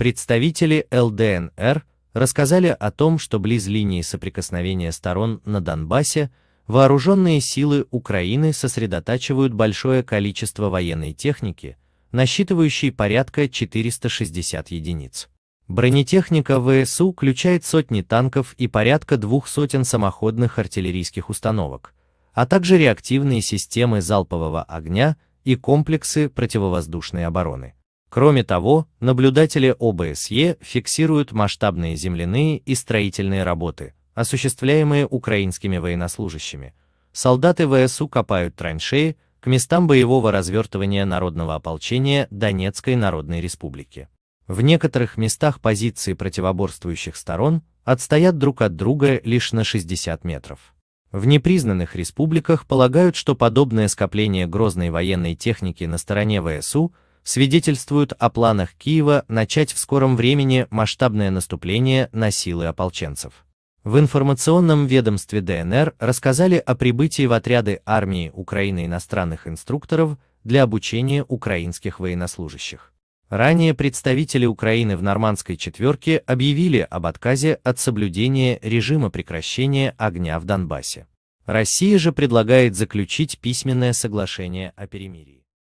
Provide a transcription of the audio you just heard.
Представители ЛДНР рассказали о том, что близ линии соприкосновения сторон на Донбассе вооруженные силы Украины сосредотачивают большое количество военной техники, насчитывающей порядка 460 единиц. Бронетехника ВСУ включает сотни танков и порядка двух сотен самоходных артиллерийских установок, а также реактивные системы залпового огня и комплексы противовоздушной обороны. Кроме того, наблюдатели ОБСЕ фиксируют масштабные земляные и строительные работы, осуществляемые украинскими военнослужащими. Солдаты ВСУ копают траншеи к местам боевого развертывания народного ополчения Донецкой Народной Республики. В некоторых местах позиции противоборствующих сторон отстоят друг от друга лишь на 60 метров. В непризнанных республиках полагают, что подобное скопление грозной военной техники на стороне ВСУ – свидетельствуют о планах Киева начать в скором времени масштабное наступление на силы ополченцев. В информационном ведомстве ДНР рассказали о прибытии в отряды армии Украины иностранных инструкторов для обучения украинских военнослужащих. Ранее представители Украины в нормандской четверке объявили об отказе от соблюдения режима прекращения огня в Донбассе. Россия же предлагает заключить письменное соглашение о перемирии.